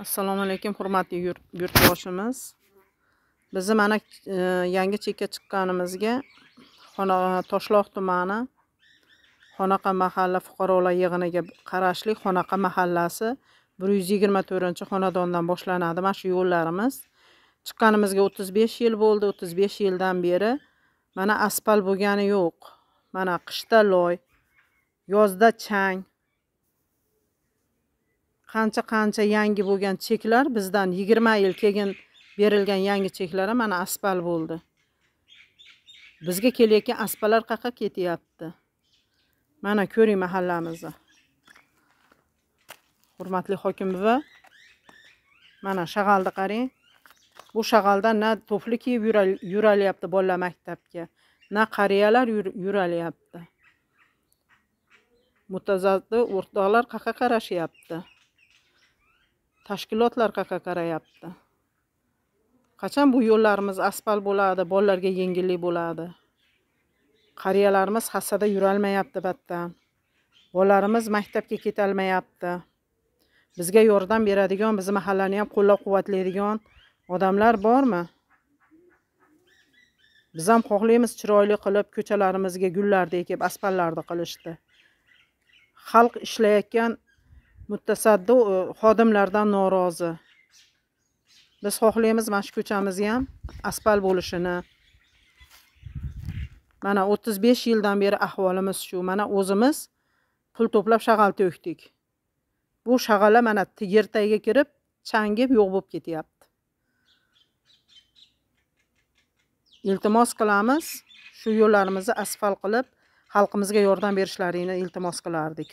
assalomu alaykum hurmatli yurtdoshimiz bizni mana e, yangi chekka chiqqanimizga toshloq tumani xonaqa mahalla fuqarolar yig'iniga qarashli xonaqa mahallasi bir yuz yigirma to'rtinchi xonadondan boshlanadi mana shu yo'llarimiz chiqqanimizga o'ttiz besh yil bo'ldi o'ttiz besh yildan beri mana asfalt bo'lgani yo'q mana qishda loy yozda chang qancha qancha yangi bo'lgan cheklar bizdan yigirma yil keyin berilgan yangi cheklar ham mana aspal bo'ldi bizga kelayotgan aspalar qayerqa ketyapti mana ko'ring mahallamizni hurmatli hokim buva mana shag'alni qarang bu shag'alda na tufli kiyib yuralyapti bolalar maktabga na qariyalar yuralyapti mutazadi o'rtoqlar qayerqa qarashyapti tashkilotlar qayerga qarayapti qachon bu yo'llarimiz asfalt bo'ladi bolalarga yengillik bo'ladi qariyalarimiz hassada yurolmayapti battan bolalarimiz maktabga ketolmayapti bizga yordam beradigan bizni mahallani ham qo'llab quvvatlaydigan odamlar bormi biz ham xohlaymiz chiroyli qilib ko'chalarimizga gullarni ekib asfaltlarni qilishdi xalq ishlayotgan mutasaddi xodimlardan norozi biz xohlaymiz mana shu ko'chamizni ham asfalt bo'lishini mana o'ttiz besh yildan beri ahvolimiz shu mana o'zimiz pul to'plab shag'al to'kdik bu shag'ala mana yer tagiga kirib changib yo'q bo'lib ketyapti iltimos qilamiz shu yo'llarimizni asfalt qilib xalqimizga yordam berishlaringni iltimos qilardik